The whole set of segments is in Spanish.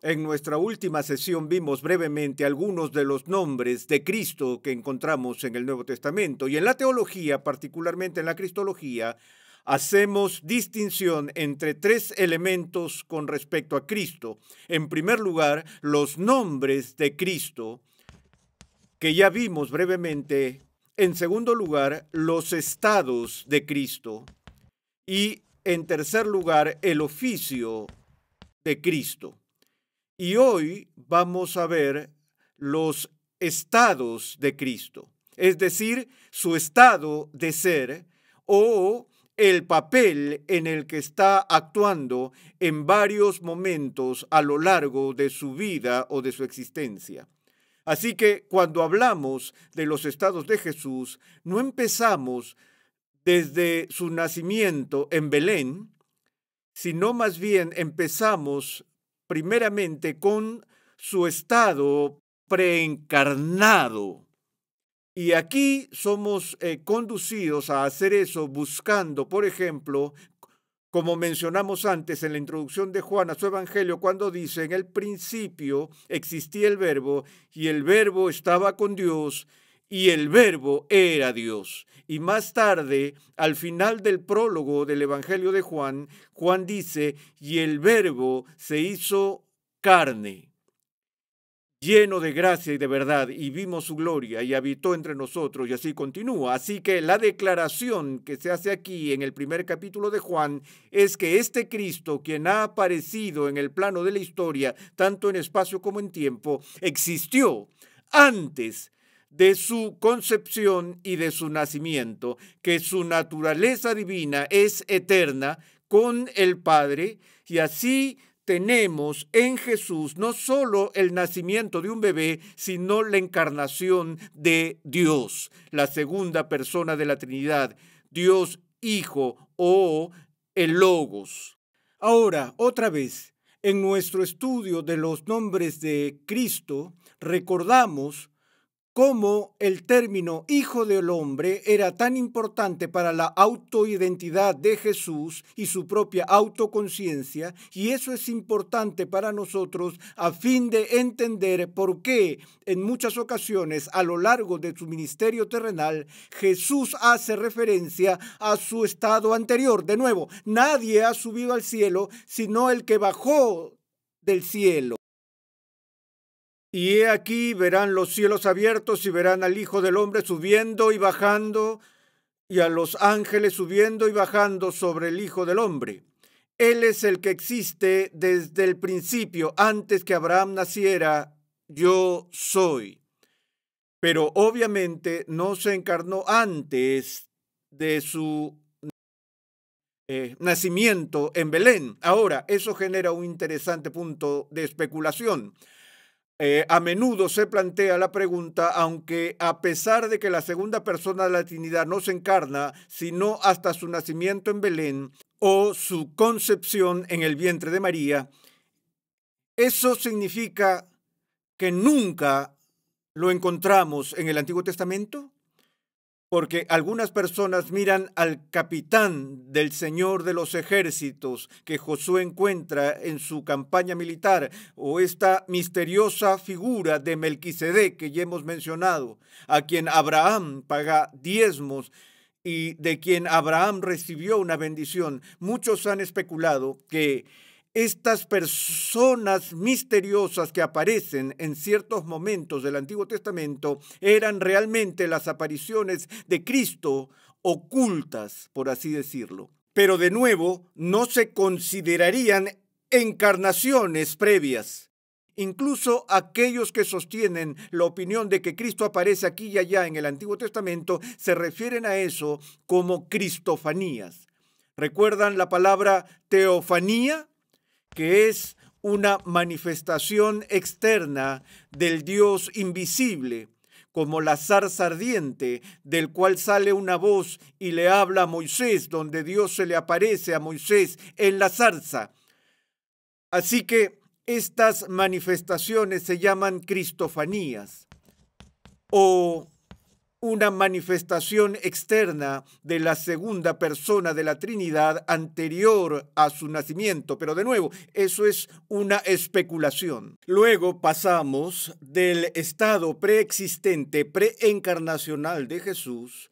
En nuestra última sesión vimos brevemente algunos de los nombres de Cristo que encontramos en el Nuevo Testamento y en la teología, particularmente en la cristología, hacemos distinción entre tres elementos con respecto a Cristo. En primer lugar, los nombres de Cristo que ya vimos brevemente. En segundo lugar, los estados de Cristo. Y en tercer lugar, el oficio de Cristo. Y hoy vamos a ver los estados de Cristo, es decir, su estado de ser o el papel en el que está actuando en varios momentos a lo largo de su vida o de su existencia. Así que cuando hablamos de los estados de Jesús, no empezamos desde su nacimiento en Belén, sino más bien empezamos primeramente con su estado preencarnado. Y aquí somos eh, conducidos a hacer eso buscando, por ejemplo, como mencionamos antes en la introducción de Juan a su Evangelio, cuando dice, en el principio existía el verbo y el verbo estaba con Dios y el verbo era Dios. Y más tarde, al final del prólogo del Evangelio de Juan, Juan dice, y el verbo se hizo carne, lleno de gracia y de verdad, y vimos su gloria y habitó entre nosotros, y así continúa. Así que la declaración que se hace aquí en el primer capítulo de Juan es que este Cristo, quien ha aparecido en el plano de la historia, tanto en espacio como en tiempo, existió antes de su concepción y de su nacimiento, que su naturaleza divina es eterna con el Padre, y así tenemos en Jesús no solo el nacimiento de un bebé, sino la encarnación de Dios, la segunda persona de la Trinidad, Dios Hijo o el Logos. Ahora, otra vez, en nuestro estudio de los nombres de Cristo, recordamos cómo el término Hijo del Hombre era tan importante para la autoidentidad de Jesús y su propia autoconciencia, y eso es importante para nosotros a fin de entender por qué en muchas ocasiones a lo largo de su ministerio terrenal Jesús hace referencia a su estado anterior. De nuevo, nadie ha subido al cielo sino el que bajó del cielo. Y he aquí verán los cielos abiertos y verán al Hijo del Hombre subiendo y bajando y a los ángeles subiendo y bajando sobre el Hijo del Hombre. Él es el que existe desde el principio, antes que Abraham naciera, yo soy. Pero obviamente no se encarnó antes de su eh, nacimiento en Belén. Ahora, eso genera un interesante punto de especulación. Eh, a menudo se plantea la pregunta, aunque a pesar de que la segunda persona de la Trinidad no se encarna, sino hasta su nacimiento en Belén o su concepción en el vientre de María, eso significa que nunca lo encontramos en el Antiguo Testamento? porque algunas personas miran al capitán del Señor de los ejércitos que Josué encuentra en su campaña militar, o esta misteriosa figura de Melquisedec que ya hemos mencionado, a quien Abraham paga diezmos y de quien Abraham recibió una bendición. Muchos han especulado que estas personas misteriosas que aparecen en ciertos momentos del Antiguo Testamento eran realmente las apariciones de Cristo ocultas, por así decirlo. Pero de nuevo, no se considerarían encarnaciones previas. Incluso aquellos que sostienen la opinión de que Cristo aparece aquí y allá en el Antiguo Testamento se refieren a eso como cristofanías. ¿Recuerdan la palabra teofanía? que es una manifestación externa del Dios invisible, como la zarza ardiente, del cual sale una voz y le habla a Moisés, donde Dios se le aparece a Moisés en la zarza. Así que estas manifestaciones se llaman cristofanías o una manifestación externa de la segunda persona de la Trinidad anterior a su nacimiento. Pero de nuevo, eso es una especulación. Luego pasamos del estado preexistente, preencarnacional de Jesús,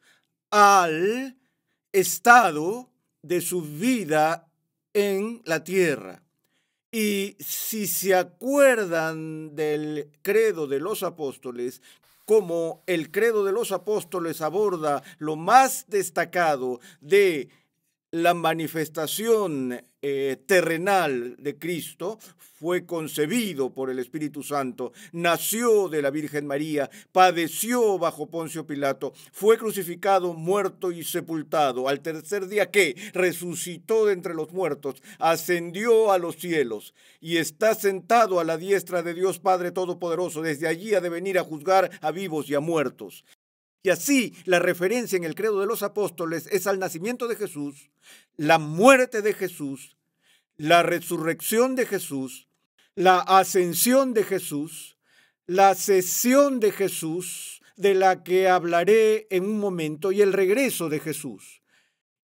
al estado de su vida en la tierra. Y si se acuerdan del credo de los apóstoles, como el credo de los apóstoles aborda lo más destacado de la manifestación eh, terrenal de Cristo fue concebido por el Espíritu Santo, nació de la Virgen María, padeció bajo Poncio Pilato, fue crucificado, muerto y sepultado. Al tercer día que resucitó de entre los muertos, ascendió a los cielos y está sentado a la diestra de Dios Padre Todopoderoso. Desde allí ha de venir a juzgar a vivos y a muertos. Y así la referencia en el credo de los apóstoles es al nacimiento de Jesús, la muerte de Jesús, la resurrección de Jesús, la ascensión de Jesús, la cesión de Jesús, de la que hablaré en un momento, y el regreso de Jesús.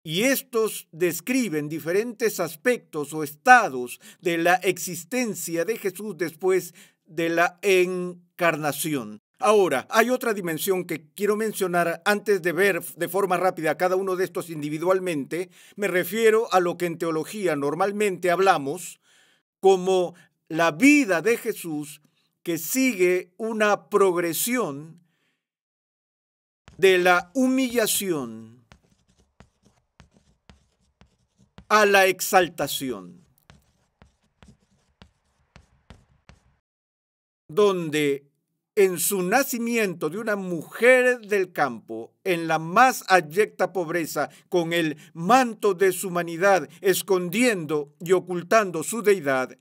Y estos describen diferentes aspectos o estados de la existencia de Jesús después de la encarnación. Ahora, hay otra dimensión que quiero mencionar antes de ver de forma rápida cada uno de estos individualmente. Me refiero a lo que en teología normalmente hablamos como la vida de Jesús que sigue una progresión de la humillación a la exaltación, donde en su nacimiento de una mujer del campo, en la más abyecta pobreza, con el manto de su humanidad escondiendo y ocultando su deidad,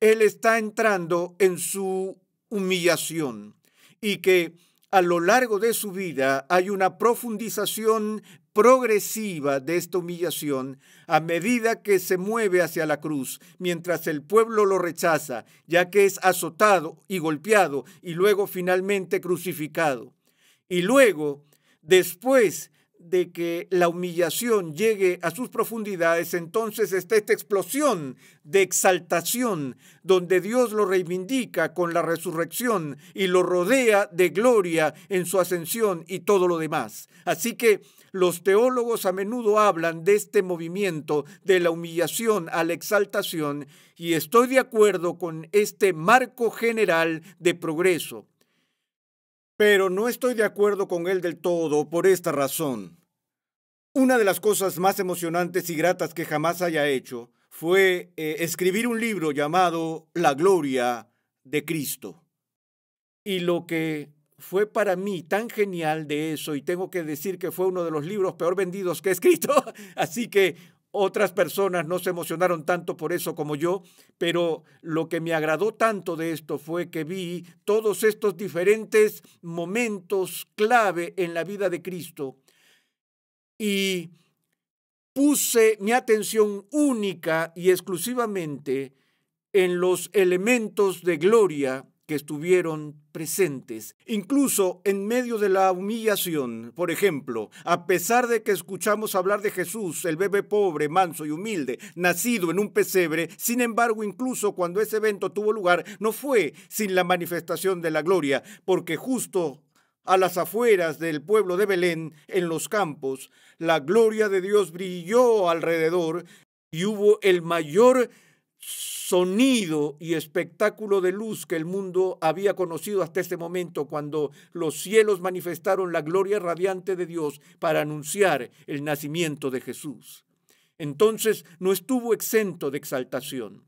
él está entrando en su humillación y que a lo largo de su vida hay una profundización progresiva de esta humillación a medida que se mueve hacia la cruz, mientras el pueblo lo rechaza, ya que es azotado y golpeado y luego finalmente crucificado. Y luego, después de que la humillación llegue a sus profundidades, entonces está esta explosión de exaltación, donde Dios lo reivindica con la resurrección y lo rodea de gloria en su ascensión y todo lo demás. Así que los teólogos a menudo hablan de este movimiento de la humillación a la exaltación y estoy de acuerdo con este marco general de progreso. Pero no estoy de acuerdo con él del todo por esta razón. Una de las cosas más emocionantes y gratas que jamás haya hecho fue eh, escribir un libro llamado La Gloria de Cristo. Y lo que fue para mí tan genial de eso, y tengo que decir que fue uno de los libros peor vendidos que he escrito, así que otras personas no se emocionaron tanto por eso como yo, pero lo que me agradó tanto de esto fue que vi todos estos diferentes momentos clave en la vida de Cristo y puse mi atención única y exclusivamente en los elementos de gloria que estuvieron presentes, incluso en medio de la humillación. Por ejemplo, a pesar de que escuchamos hablar de Jesús, el bebé pobre, manso y humilde, nacido en un pesebre, sin embargo, incluso cuando ese evento tuvo lugar, no fue sin la manifestación de la gloria, porque justo a las afueras del pueblo de Belén, en los campos, la gloria de Dios brilló alrededor y hubo el mayor sonido y espectáculo de luz que el mundo había conocido hasta este momento, cuando los cielos manifestaron la gloria radiante de Dios para anunciar el nacimiento de Jesús. Entonces no estuvo exento de exaltación.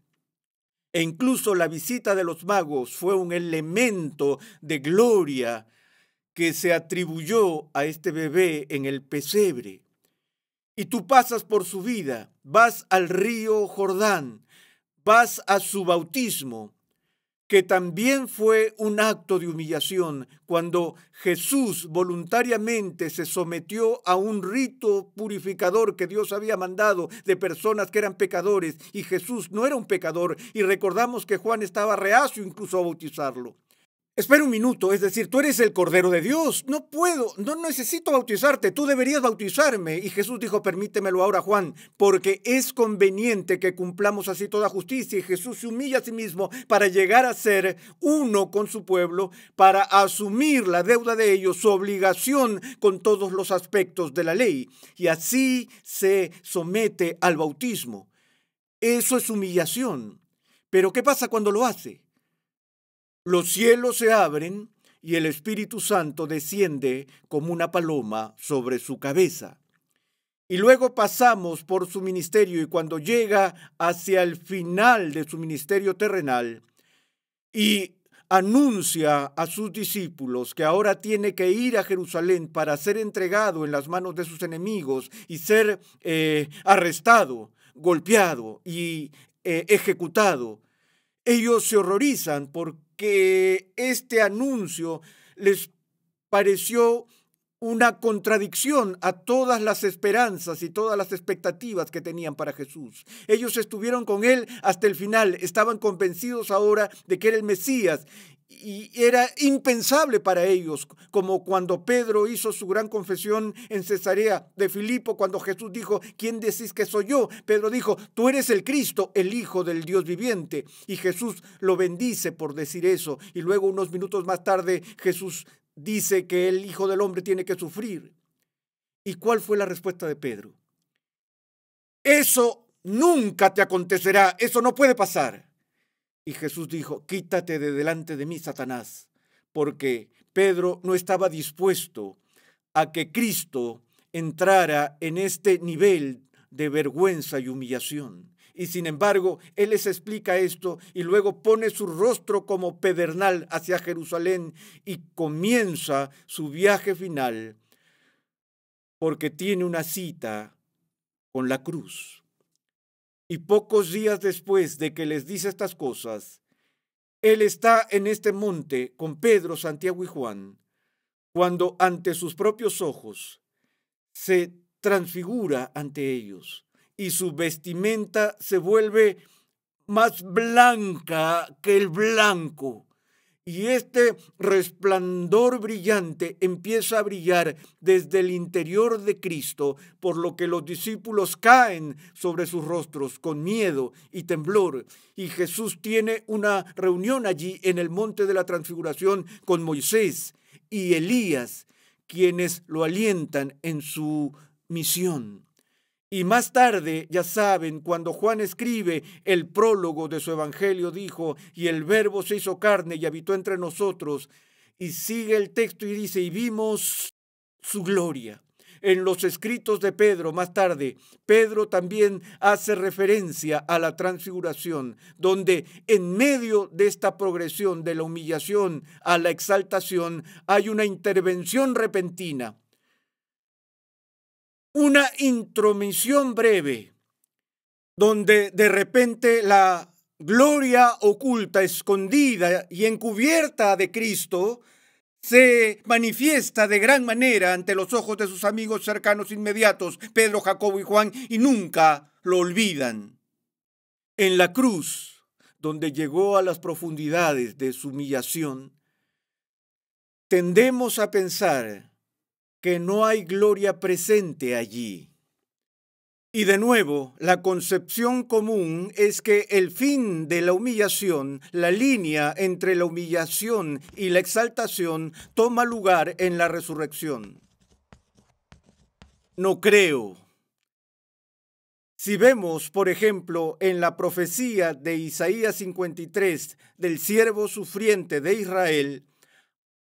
E incluso la visita de los magos fue un elemento de gloria que se atribuyó a este bebé en el pesebre. Y tú pasas por su vida, vas al río Jordán, vas a su bautismo, que también fue un acto de humillación cuando Jesús voluntariamente se sometió a un rito purificador que Dios había mandado de personas que eran pecadores y Jesús no era un pecador y recordamos que Juan estaba reacio incluso a bautizarlo. Espera un minuto, es decir, tú eres el Cordero de Dios. No puedo, no necesito bautizarte, tú deberías bautizarme. Y Jesús dijo, permítemelo ahora, Juan, porque es conveniente que cumplamos así toda justicia. Y Jesús se humilla a sí mismo para llegar a ser uno con su pueblo, para asumir la deuda de ellos, su obligación con todos los aspectos de la ley. Y así se somete al bautismo. Eso es humillación. Pero ¿qué pasa cuando lo hace? Los cielos se abren y el Espíritu Santo desciende como una paloma sobre su cabeza. Y luego pasamos por su ministerio y cuando llega hacia el final de su ministerio terrenal y anuncia a sus discípulos que ahora tiene que ir a Jerusalén para ser entregado en las manos de sus enemigos y ser eh, arrestado, golpeado y eh, ejecutado. Ellos se horrorizan porque que este anuncio les pareció una contradicción a todas las esperanzas y todas las expectativas que tenían para Jesús. Ellos estuvieron con él hasta el final, estaban convencidos ahora de que era el Mesías y era impensable para ellos, como cuando Pedro hizo su gran confesión en Cesarea de Filipo, cuando Jesús dijo, ¿quién decís que soy yo? Pedro dijo, tú eres el Cristo, el Hijo del Dios viviente. Y Jesús lo bendice por decir eso. Y luego unos minutos más tarde Jesús dice que el Hijo del Hombre tiene que sufrir. ¿Y cuál fue la respuesta de Pedro? Eso nunca te acontecerá, eso no puede pasar. Y Jesús dijo, quítate de delante de mí, Satanás, porque Pedro no estaba dispuesto a que Cristo entrara en este nivel de vergüenza y humillación. Y sin embargo, Él les explica esto y luego pone su rostro como pedernal hacia Jerusalén y comienza su viaje final porque tiene una cita con la cruz. Y pocos días después de que les dice estas cosas, él está en este monte con Pedro, Santiago y Juan, cuando ante sus propios ojos se transfigura ante ellos y su vestimenta se vuelve más blanca que el blanco y este resplandor brillante empieza a brillar desde el interior de Cristo, por lo que los discípulos caen sobre sus rostros con miedo y temblor. Y Jesús tiene una reunión allí en el monte de la transfiguración con Moisés y Elías, quienes lo alientan en su misión. Y más tarde, ya saben, cuando Juan escribe el prólogo de su Evangelio, dijo, y el verbo se hizo carne y habitó entre nosotros, y sigue el texto y dice, y vimos su gloria. En los escritos de Pedro, más tarde, Pedro también hace referencia a la transfiguración, donde en medio de esta progresión de la humillación a la exaltación hay una intervención repentina una intromisión breve, donde de repente la gloria oculta, escondida y encubierta de Cristo se manifiesta de gran manera ante los ojos de sus amigos cercanos inmediatos, Pedro, Jacobo y Juan, y nunca lo olvidan. En la cruz, donde llegó a las profundidades de su humillación, tendemos a pensar que no hay gloria presente allí. Y de nuevo, la concepción común es que el fin de la humillación, la línea entre la humillación y la exaltación, toma lugar en la resurrección. No creo. Si vemos, por ejemplo, en la profecía de Isaías 53 del siervo sufriente de Israel,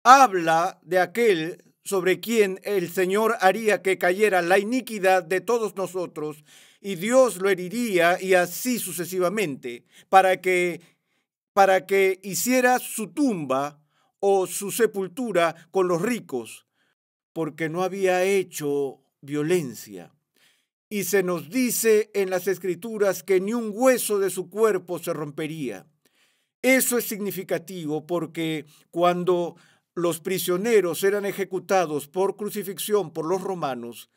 habla de aquel sobre quien el Señor haría que cayera la iniquidad de todos nosotros, y Dios lo heriría y así sucesivamente, para que para que hiciera su tumba o su sepultura con los ricos, porque no había hecho violencia. Y se nos dice en las escrituras que ni un hueso de su cuerpo se rompería. Eso es significativo porque cuando los prisioneros eran ejecutados por crucifixión por los romanos,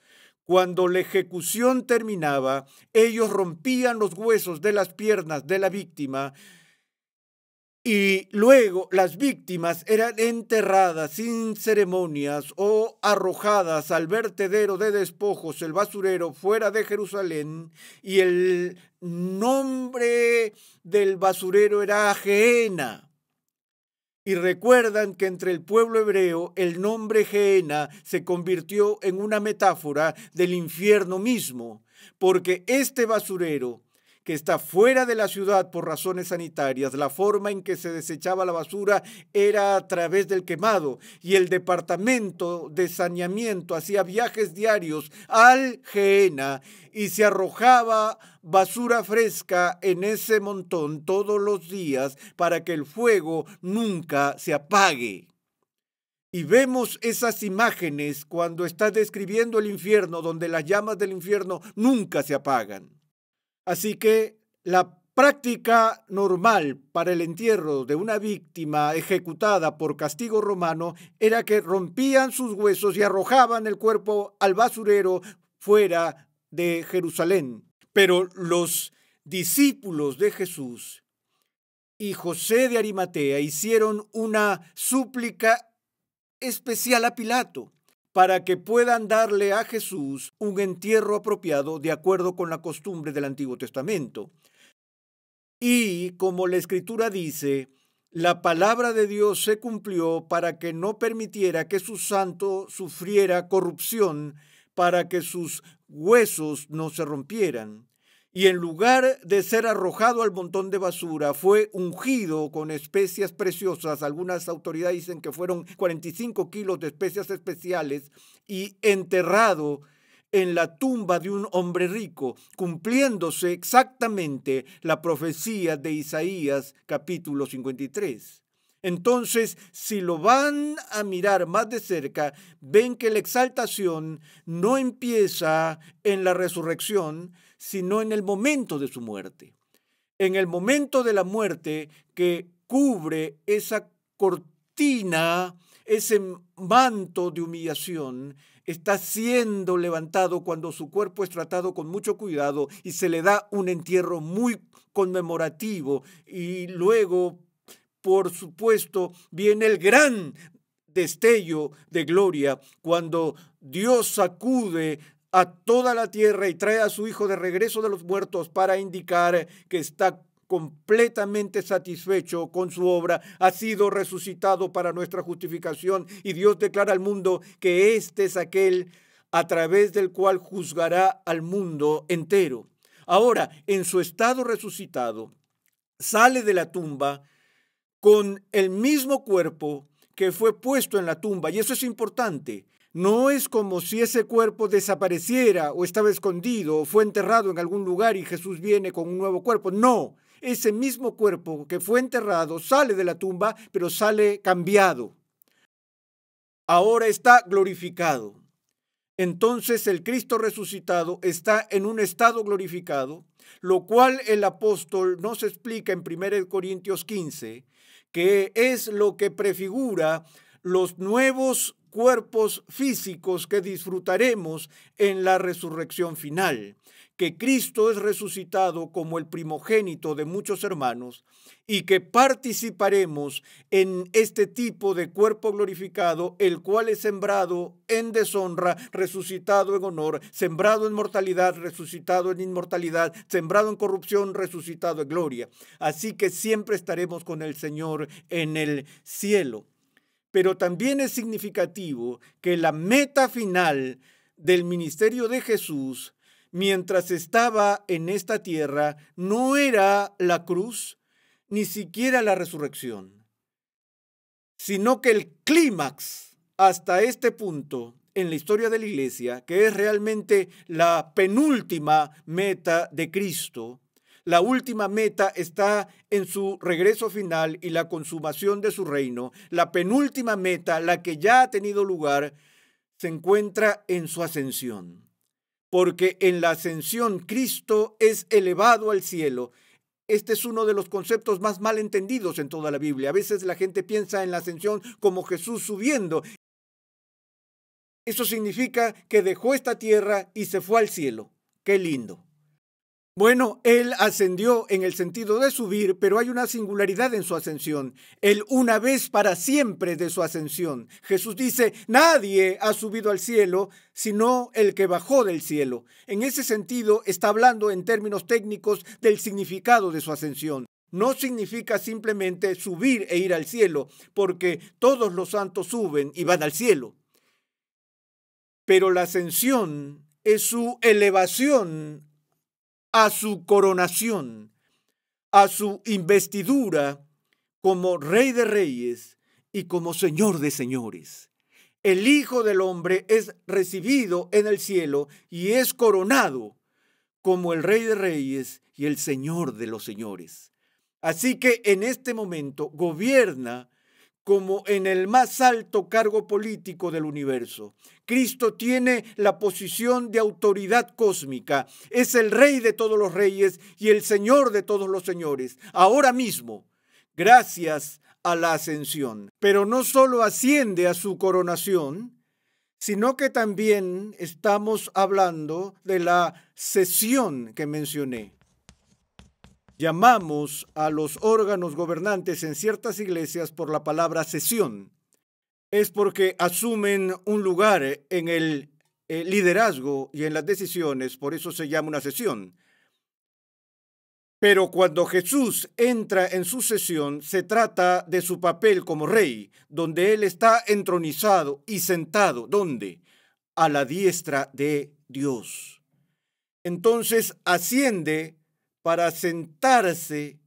cuando la ejecución terminaba, ellos rompían los huesos de las piernas de la víctima y luego las víctimas eran enterradas sin ceremonias o arrojadas al vertedero de despojos, el basurero, fuera de Jerusalén, y el nombre del basurero era Geena y recuerdan que entre el pueblo hebreo el nombre Geena se convirtió en una metáfora del infierno mismo, porque este basurero que está fuera de la ciudad por razones sanitarias. La forma en que se desechaba la basura era a través del quemado y el departamento de saneamiento hacía viajes diarios al Geena y se arrojaba basura fresca en ese montón todos los días para que el fuego nunca se apague. Y vemos esas imágenes cuando está describiendo el infierno, donde las llamas del infierno nunca se apagan. Así que la práctica normal para el entierro de una víctima ejecutada por castigo romano era que rompían sus huesos y arrojaban el cuerpo al basurero fuera de Jerusalén. Pero los discípulos de Jesús y José de Arimatea hicieron una súplica especial a Pilato para que puedan darle a Jesús un entierro apropiado de acuerdo con la costumbre del Antiguo Testamento. Y, como la Escritura dice, la palabra de Dios se cumplió para que no permitiera que su santo sufriera corrupción, para que sus huesos no se rompieran y en lugar de ser arrojado al montón de basura, fue ungido con especias preciosas. Algunas autoridades dicen que fueron 45 kilos de especias especiales y enterrado en la tumba de un hombre rico, cumpliéndose exactamente la profecía de Isaías capítulo 53. Entonces, si lo van a mirar más de cerca, ven que la exaltación no empieza en la resurrección, sino en el momento de su muerte. En el momento de la muerte que cubre esa cortina, ese manto de humillación, está siendo levantado cuando su cuerpo es tratado con mucho cuidado y se le da un entierro muy conmemorativo y luego, por supuesto, viene el gran destello de gloria cuando Dios sacude a toda la tierra y trae a su hijo de regreso de los muertos para indicar que está completamente satisfecho con su obra, ha sido resucitado para nuestra justificación y Dios declara al mundo que este es aquel a través del cual juzgará al mundo entero. Ahora, en su estado resucitado, sale de la tumba con el mismo cuerpo que fue puesto en la tumba. Y eso es importante, no es como si ese cuerpo desapareciera o estaba escondido o fue enterrado en algún lugar y Jesús viene con un nuevo cuerpo. No, ese mismo cuerpo que fue enterrado sale de la tumba, pero sale cambiado. Ahora está glorificado. Entonces el Cristo resucitado está en un estado glorificado, lo cual el apóstol nos explica en 1 Corintios 15, que es lo que prefigura los nuevos cuerpos físicos que disfrutaremos en la resurrección final, que Cristo es resucitado como el primogénito de muchos hermanos y que participaremos en este tipo de cuerpo glorificado, el cual es sembrado en deshonra, resucitado en honor, sembrado en mortalidad, resucitado en inmortalidad, sembrado en corrupción, resucitado en gloria. Así que siempre estaremos con el Señor en el cielo pero también es significativo que la meta final del ministerio de Jesús mientras estaba en esta tierra no era la cruz, ni siquiera la resurrección, sino que el clímax hasta este punto en la historia de la iglesia, que es realmente la penúltima meta de Cristo, la última meta está en su regreso final y la consumación de su reino. La penúltima meta, la que ya ha tenido lugar, se encuentra en su ascensión. Porque en la ascensión Cristo es elevado al cielo. Este es uno de los conceptos más mal entendidos en toda la Biblia. A veces la gente piensa en la ascensión como Jesús subiendo. Eso significa que dejó esta tierra y se fue al cielo. Qué lindo. Bueno, él ascendió en el sentido de subir, pero hay una singularidad en su ascensión, el una vez para siempre de su ascensión. Jesús dice, nadie ha subido al cielo sino el que bajó del cielo. En ese sentido, está hablando en términos técnicos del significado de su ascensión. No significa simplemente subir e ir al cielo, porque todos los santos suben y van al cielo. Pero la ascensión es su elevación a su coronación, a su investidura como Rey de Reyes y como Señor de Señores. El Hijo del Hombre es recibido en el cielo y es coronado como el Rey de Reyes y el Señor de los Señores. Así que en este momento gobierna como en el más alto cargo político del universo. Cristo tiene la posición de autoridad cósmica, es el rey de todos los reyes y el señor de todos los señores, ahora mismo, gracias a la ascensión. Pero no solo asciende a su coronación, sino que también estamos hablando de la sesión que mencioné. Llamamos a los órganos gobernantes en ciertas iglesias por la palabra sesión. Es porque asumen un lugar en el, eh, liderazgo y en las decisiones, por eso se llama una sesión. Pero cuando Jesús entra en su sesión, se trata de su papel como rey, donde él está entronizado y sentado, ¿dónde? A la diestra de Dios. Entonces asciende para sentarse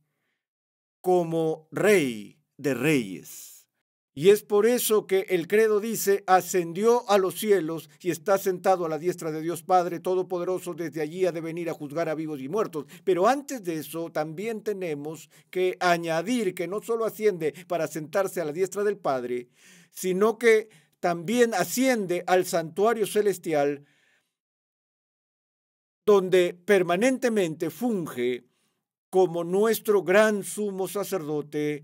como rey de reyes. Y es por eso que el credo dice, ascendió a los cielos y está sentado a la diestra de Dios Padre Todopoderoso, desde allí ha de venir a juzgar a vivos y muertos. Pero antes de eso también tenemos que añadir que no solo asciende para sentarse a la diestra del Padre, sino que también asciende al santuario celestial donde permanentemente funge como nuestro gran sumo sacerdote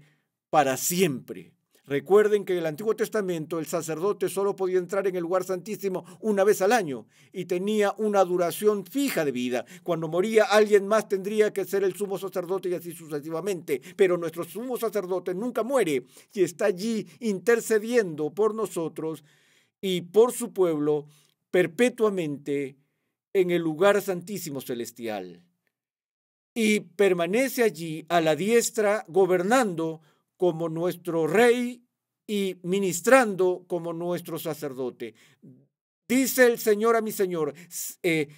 para siempre. Recuerden que en el Antiguo Testamento el sacerdote solo podía entrar en el lugar santísimo una vez al año y tenía una duración fija de vida. Cuando moría alguien más tendría que ser el sumo sacerdote y así sucesivamente. Pero nuestro sumo sacerdote nunca muere y está allí intercediendo por nosotros y por su pueblo perpetuamente en el lugar santísimo celestial. Y permanece allí a la diestra, gobernando como nuestro rey y ministrando como nuestro sacerdote. Dice el Señor a mi Señor, eh,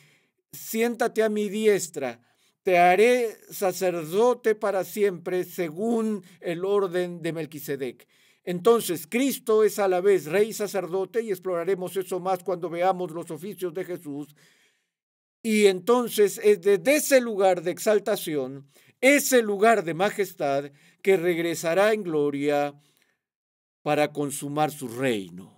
siéntate a mi diestra, te haré sacerdote para siempre según el orden de Melquisedec. Entonces, Cristo es a la vez rey sacerdote, y exploraremos eso más cuando veamos los oficios de Jesús, y entonces es desde ese lugar de exaltación, ese lugar de majestad, que regresará en gloria para consumar su reino.